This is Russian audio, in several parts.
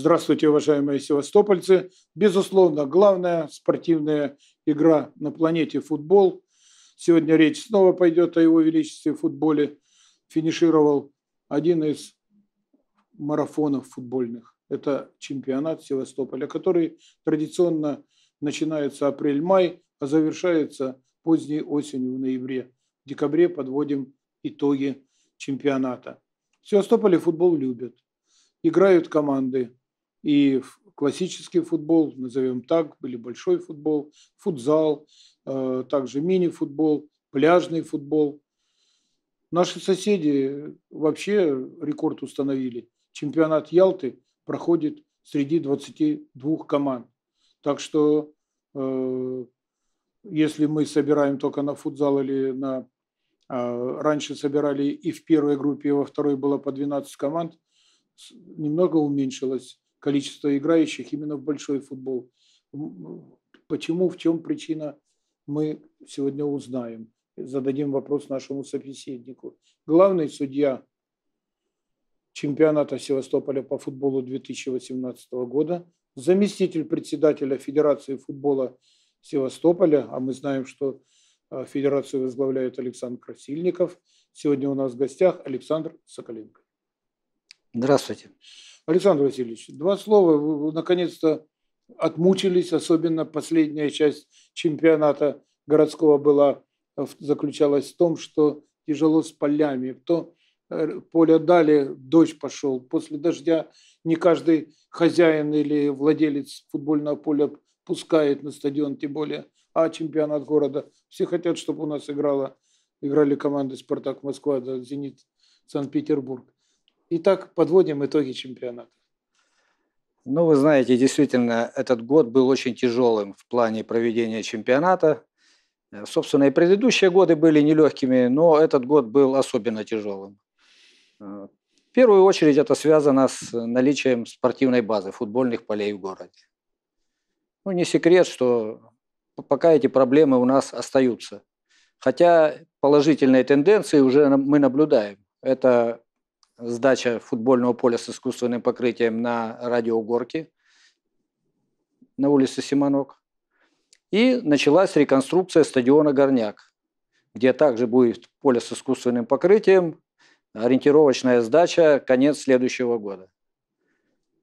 Здравствуйте, уважаемые севастопольцы. Безусловно, главная спортивная игра на планете – футбол. Сегодня речь снова пойдет о его величестве футболе. Финишировал один из марафонов футбольных. Это чемпионат Севастополя, который традиционно начинается апрель-май, а завершается поздней осенью в ноябре. В декабре подводим итоги чемпионата. В Севастополе футбол любят. Играют команды и классический футбол, назовем так, были большой футбол, футзал, э, также мини-футбол, пляжный футбол. Наши соседи вообще рекорд установили. Чемпионат Ялты проходит среди 22 команд. Так что э, если мы собираем только на футзал или на... Э, раньше собирали и в первой группе, и во второй было по 12 команд, немного уменьшилось количество играющих именно в большой футбол. Почему, в чем причина, мы сегодня узнаем. Зададим вопрос нашему собеседнику. Главный судья чемпионата Севастополя по футболу 2018 года, заместитель председателя Федерации футбола Севастополя, а мы знаем, что э, Федерацию возглавляет Александр Красильников. Сегодня у нас в гостях Александр Соколенко. Здравствуйте. Александр Васильевич, два слова. Вы, вы наконец-то отмучились, особенно последняя часть чемпионата городского была, э, заключалась в том, что тяжело с полями. То э, поле дали, дождь пошел. После дождя не каждый хозяин или владелец футбольного поля пускает на стадион, тем более, а чемпионат города. Все хотят, чтобы у нас играла, играли команды «Спартак Москва», «Зенит Санкт-Петербург». Итак, подводим итоги чемпионата. Ну, вы знаете, действительно, этот год был очень тяжелым в плане проведения чемпионата. Э, собственно, и предыдущие годы были нелегкими, но этот год был особенно тяжелым. Э, в первую очередь это связано с наличием спортивной базы, футбольных полей в городе. Ну, не секрет, что пока эти проблемы у нас остаются. Хотя положительные тенденции уже мы наблюдаем. Это сдача футбольного поля с искусственным покрытием на радиоугорке на улице Симонок. И началась реконструкция стадиона «Горняк», где также будет поле с искусственным покрытием, ориентировочная сдача, конец следующего года.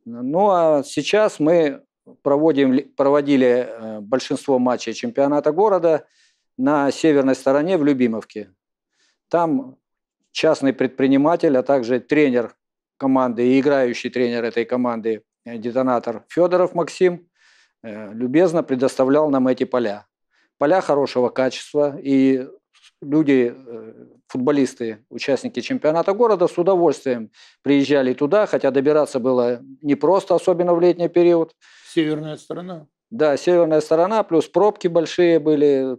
Ну а сейчас мы проводим, проводили э, большинство матчей чемпионата города на северной стороне в Любимовке. Там частный предприниматель, а также тренер команды и играющий тренер этой команды, э, детонатор Федоров Максим, э, любезно предоставлял нам эти поля. Поля хорошего качества, и люди, э, футболисты, участники чемпионата города с удовольствием приезжали туда, хотя добираться было непросто, особенно в летний период. Северная сторона. Да, северная сторона, плюс пробки большие были,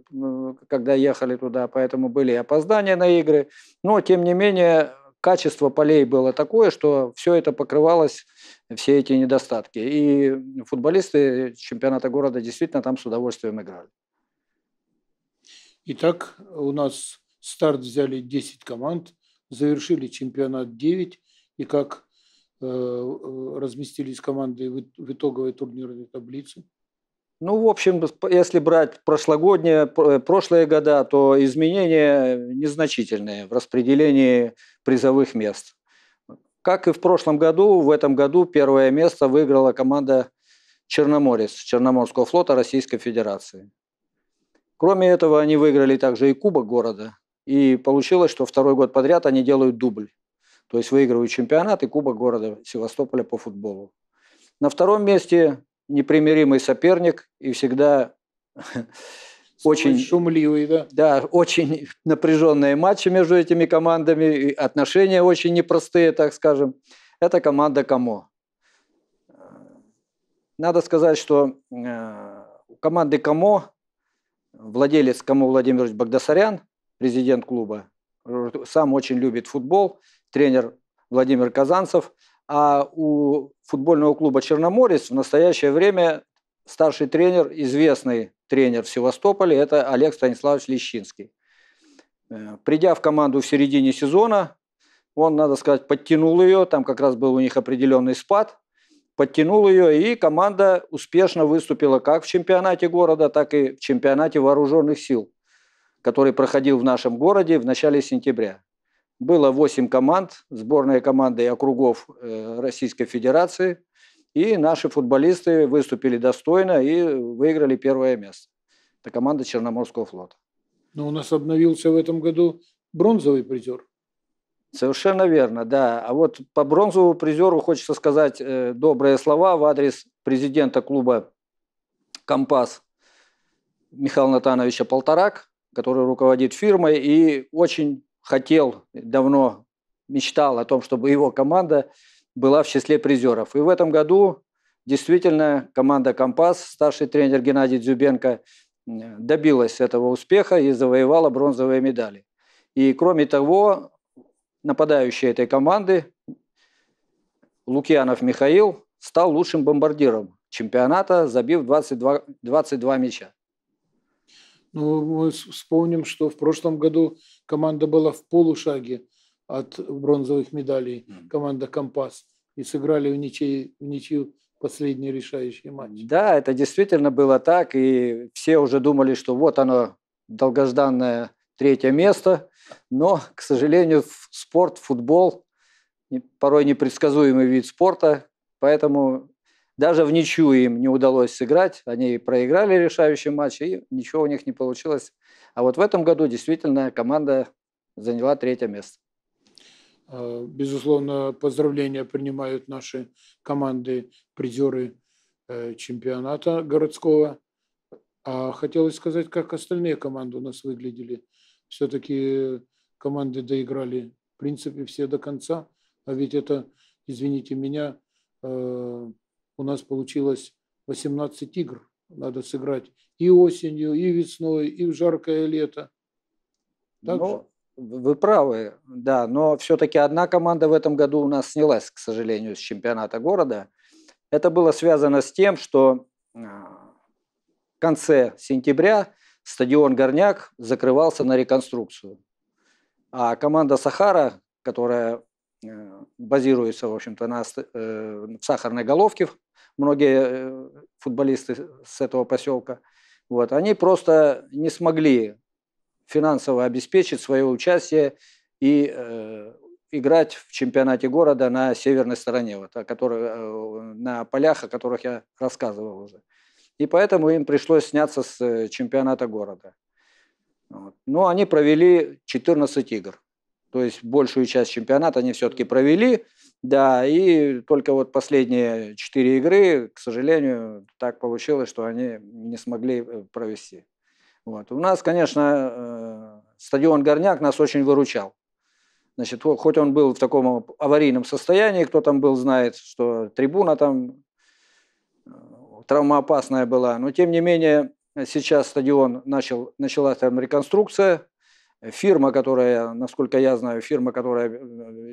когда ехали туда, поэтому были опоздания на игры. Но, тем не менее, качество полей было такое, что все это покрывалось, все эти недостатки. И футболисты чемпионата города действительно там с удовольствием играли. Итак, у нас старт взяли 10 команд, завершили чемпионат 9. И как э, э, разместились команды в итоговой турнирной таблице? Ну, в общем, если брать прошлогодние, э, прошлые года, то изменения незначительные в распределении призовых мест. Как и в прошлом году, в этом году первое место выиграла команда «Черноморец» Черноморского флота Российской Федерации. Кроме этого, они выиграли также и Кубок города. И получилось, что второй год подряд они делают дубль. То есть выигрывают чемпионат и Кубок города Севастополя по футболу. На втором месте непримиримый соперник и всегда очень шумливый, да? Да, очень напряженные матчи между этими командами, и отношения очень непростые, так скажем. Это команда Камо. Надо сказать, что э, у команды Камо владелец Камо Владимирович Богдасарян, президент клуба, э, сам очень любит футбол, тренер Владимир Казанцев – а у футбольного клуба «Черноморец» в настоящее время старший тренер, известный тренер в Севастополе, это Олег Станиславович Лещинский. Э, придя в команду в середине сезона, он, надо сказать, подтянул ее, там как раз был у них определенный спад, подтянул ее, и команда успешно выступила как в чемпионате города, так и в чемпионате вооруженных сил, который проходил в нашем городе в начале сентября. Было 8 команд, сборные команды и округов э, Российской Федерации. И наши футболисты выступили достойно и выиграли первое место. Это команда Черноморского флота. Но у нас обновился в этом году бронзовый призер. Совершенно верно, да. А вот по бронзовому призеру хочется сказать э, добрые слова в адрес президента клуба «Компас» Михаила Натановича Полторак, который руководит фирмой и очень хотел, давно мечтал о том, чтобы его команда была в числе призеров. И в этом году действительно команда «Компас», старший тренер Геннадий Дзюбенко, добилась этого успеха и завоевала бронзовые медали. И кроме того, нападающий этой команды Лукьянов Михаил стал лучшим бомбардиром чемпионата, забив 22, 22 мяча. Ну, мы вспомним, что в прошлом году Команда была в полушаге от бронзовых медалей, команда «Компас». И сыграли в ничью, в ничью последний решающий матч. Да, это действительно было так. И все уже думали, что вот оно, долгожданное третье место. Но, к сожалению, спорт, футбол порой непредсказуемый вид спорта, поэтому даже в ничью им не удалось сыграть, они проиграли решающий матч, и ничего у них не получилось. А вот в этом году действительно команда заняла третье место. А, безусловно, поздравления принимают наши команды, призеры э, чемпионата городского. А хотелось сказать, как остальные команды у нас выглядели. Все-таки команды доиграли, в принципе, все до конца. А ведь это, извините меня, э, у нас получилось 18 игр. Надо сыграть и осенью, и весной, и в жаркое лето. Так ну, вы правы, да, но все-таки одна команда в этом году у нас снялась, к сожалению, с чемпионата города. Это было связано с тем, что а, в конце сентября стадион «Горняк» закрывался на реконструкцию. А команда «Сахара», которая э, базируется, в общем-то, на, э, в сахарной головке многие э, футболисты с этого поселка, вот, они просто не смогли финансово обеспечить свое участие и э, играть в чемпионате города на северной стороне, вот, о которой, э, на полях, о которых я рассказывал уже. И поэтому им пришлось сняться с э, чемпионата города. Вот. Но они провели 14 игр. То есть большую часть чемпионата они все-таки провели. Да, и только вот последние четыре игры, к сожалению, так получилось, что они не смогли э, провести. Вот. У нас, конечно, э, стадион Горняк нас очень выручал. Значит, хоть он был в таком аварийном состоянии, кто там был, знает, что трибуна там э, травмоопасная была, но тем не менее сейчас стадион начал, началась там реконструкция, Фирма, которая, насколько я знаю, фирма, которая э,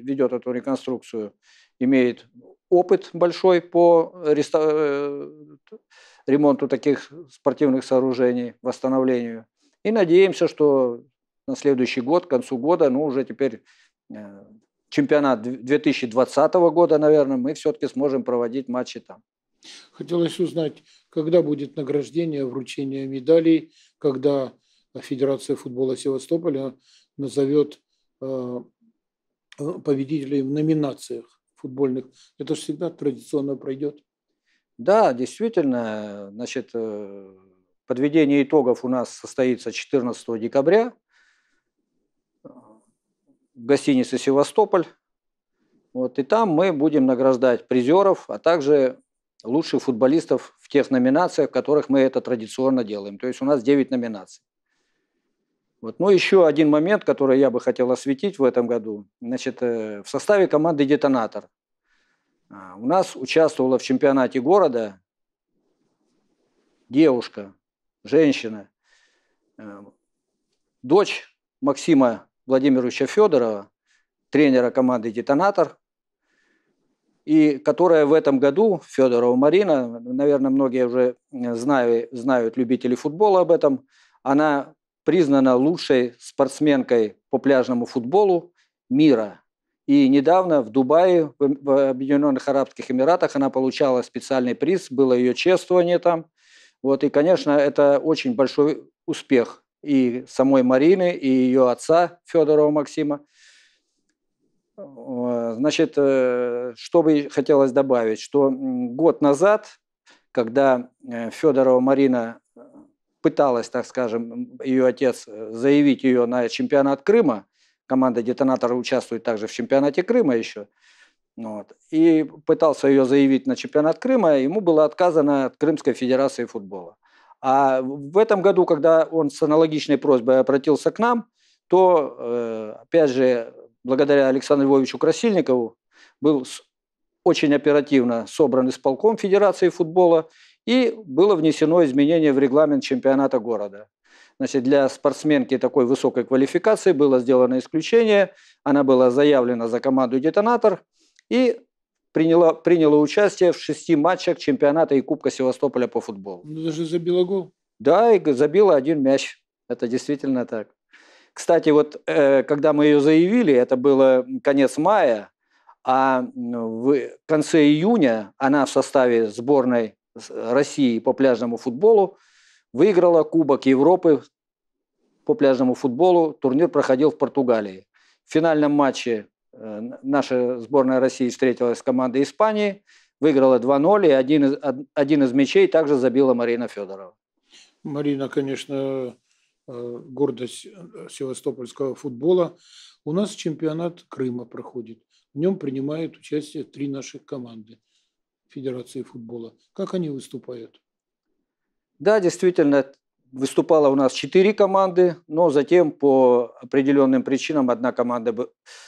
ведет эту реконструкцию, имеет опыт большой по э, ремонту таких спортивных сооружений, восстановлению. И надеемся, что на следующий год, к концу года, ну уже теперь э, чемпионат 2020 года, наверное, мы все-таки сможем проводить матчи там. Хотелось узнать, когда будет награждение, вручение медалей, когда а Федерация футбола Севастополя назовет э, победителей в номинациях футбольных. Это же всегда традиционно пройдет. Да, действительно, значит, э, подведение итогов у нас состоится 14 декабря в гостинице «Севастополь». Вот, и там мы будем награждать призеров, а также лучших футболистов в тех номинациях, в которых мы это традиционно делаем. То есть у нас 9 номинаций. Вот. Но еще один момент, который я бы хотел осветить в этом году. Значит, э, в составе команды «Детонатор» а, у нас участвовала в чемпионате города девушка, женщина, э, дочь Максима Владимировича Федорова, тренера команды «Детонатор», и которая в этом году, Федорова Марина, наверное, многие уже знают, знают любители футбола об этом, она признана лучшей спортсменкой по пляжному футболу мира. И недавно в Дубае, в Объединенных Арабских Эмиратах, она получала специальный приз, было ее чествование там. Вот, и, конечно, это очень большой успех и самой Марины, и ее отца Федорова Максима. Э, значит, э, что бы хотелось добавить, что год назад, когда э, Федорова Марина пыталась, так скажем, ее отец э, заявить ее на чемпионат Крыма. Команда «Детонатора» участвует также в чемпионате Крыма еще. Вот. И пытался ее заявить на чемпионат Крыма, ему было отказано от Крымской Федерации футбола. А в этом году, когда он с аналогичной просьбой обратился к нам, то, э, опять же, благодаря Александру Львовичу Красильникову, был очень оперативно собран исполком Федерации футбола, и было внесено изменение в регламент чемпионата города. Значит, для спортсменки такой высокой квалификации было сделано исключение. Она была заявлена за команду «Детонатор» и приняла, приняла участие в шести матчах чемпионата и Кубка Севастополя по футболу. Ну, даже забила гол. Да, и забила один мяч. Это действительно так. Кстати, вот э, когда мы ее заявили, это было конец мая, а ну, в конце июня она в составе сборной Э, России по пляжному футболу, выиграла Кубок Европы по пляжному футболу. Турнир проходил в Португалии. В финальном матче э, наша сборная России встретилась с командой Испании, выиграла 2-0, и один из, один из мячей также забила Марина Федорова. Марина, конечно, э, гордость севастопольского футбола. У нас чемпионат Крыма проходит. В нем принимают участие три наших команды. Федерации футбола. Как они выступают? Да, действительно, выступало у нас четыре команды, но затем по определенным причинам одна команда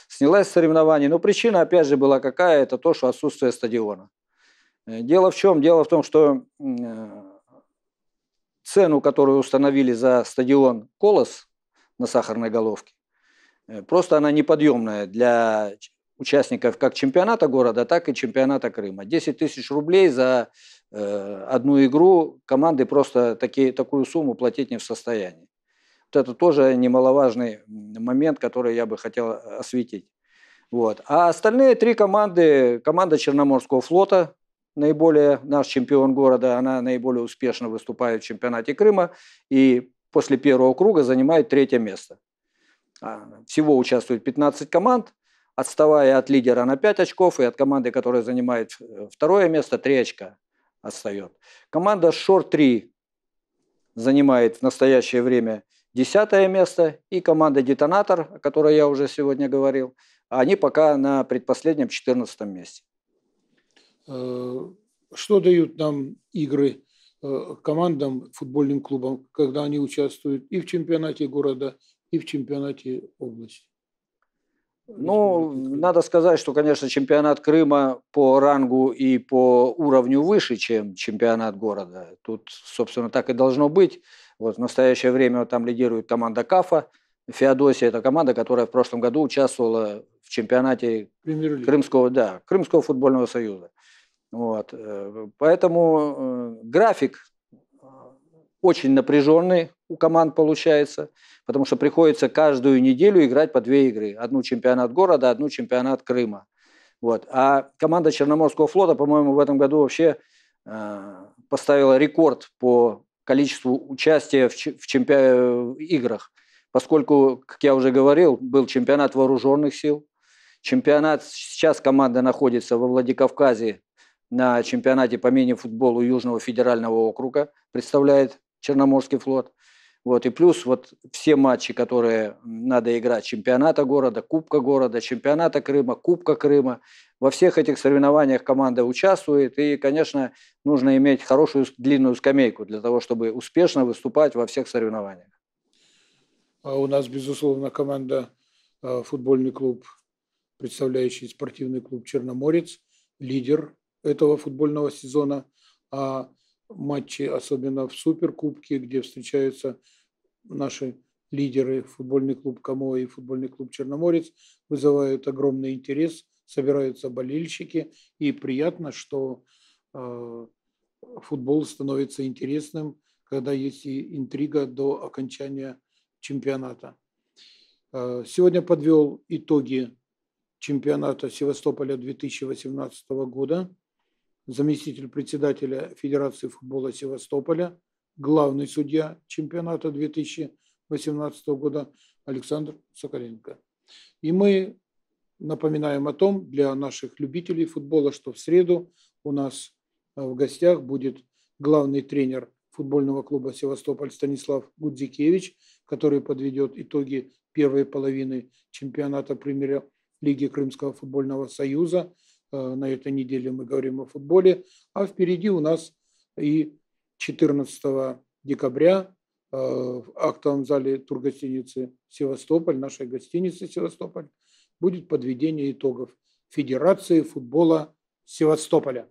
снялась с соревнований. Но причина, опять же, была какая? Это то, что отсутствие стадиона. Э, дело в чем? Дело в том, что э, цену, которую установили за стадион «Колос» на сахарной головке, э, просто она неподъемная для участников как чемпионата города, так и чемпионата Крыма. 10 тысяч рублей за э, одну игру команды просто таки, такую сумму платить не в состоянии. Вот это тоже немаловажный момент, который я бы хотел э, осветить. Вот. А остальные три команды, команда Черноморского флота, наиболее наш чемпион города, она наиболее успешно выступает в чемпионате Крыма и после первого круга занимает третье место. А, всего участвует 15 команд, отставая от лидера на 5 очков и от команды, которая занимает э, второе место, 3 очка отстает. Команда Шор-3 занимает в настоящее время десятое место, и команда Детонатор, о которой я уже сегодня говорил, они пока на предпоследнем 14 месте. Э, что дают нам игры э, командам, футбольным клубам, когда они участвуют и в чемпионате города, и в чемпионате области? Ну, надо сказать, что, конечно, чемпионат Крыма по рангу и по уровню выше, чем чемпионат города. Тут, собственно, так и должно быть. Вот в настоящее время там лидирует команда Кафа. Феодосия – это команда, которая в прошлом году участвовала в чемпионате Крымского, да, Крымского футбольного союза. Вот. Э, поэтому э, график э, очень напряженный, у команд получается, потому что приходится каждую неделю играть по две игры. Одну чемпионат города, одну чемпионат Крыма. Вот. А команда Черноморского флота, по-моему, в этом году вообще э, поставила рекорд по количеству участия в, в, чемпи... в э, играх, поскольку, как я уже говорил, был чемпионат вооруженных сил, чемпионат, сейчас команда находится во Владикавказе на чемпионате по мини-футболу Южного федерального округа, представляет Черноморский флот. Вот, и плюс вот все матчи, которые надо играть, чемпионата города, Кубка города, чемпионата Крыма, Кубка Крыма, во всех этих соревнованиях команда участвует, и, конечно, нужно иметь хорошую длинную скамейку для того, чтобы успешно выступать во всех соревнованиях. А у нас, безусловно, команда э, футбольный клуб, представляющий спортивный клуб «Черноморец», лидер этого футбольного сезона. А матчи, особенно в Суперкубке, где встречаются наши лидеры, футбольный клуб Камо и футбольный клуб Черноморец, вызывают огромный интерес, собираются болельщики, и приятно, что э, футбол становится интересным, когда есть и интрига до окончания чемпионата. Э, сегодня подвел итоги чемпионата Севастополя 2018 года заместитель председателя Федерации футбола Севастополя, главный судья чемпионата 2018 года Александр Соколенко. И мы напоминаем о том для наших любителей футбола, что в среду у нас э, в гостях будет главный тренер футбольного клуба «Севастополь» Станислав Гудзикевич, который подведет итоги первой половины чемпионата премьер-лиги Крымского футбольного союза – Э, на этой неделе мы говорим о футболе, а впереди у нас и 14 декабря э, в актовом зале тургостиницы «Севастополь», нашей гостиницы «Севастополь», будет подведение итогов Федерации футбола Севастополя.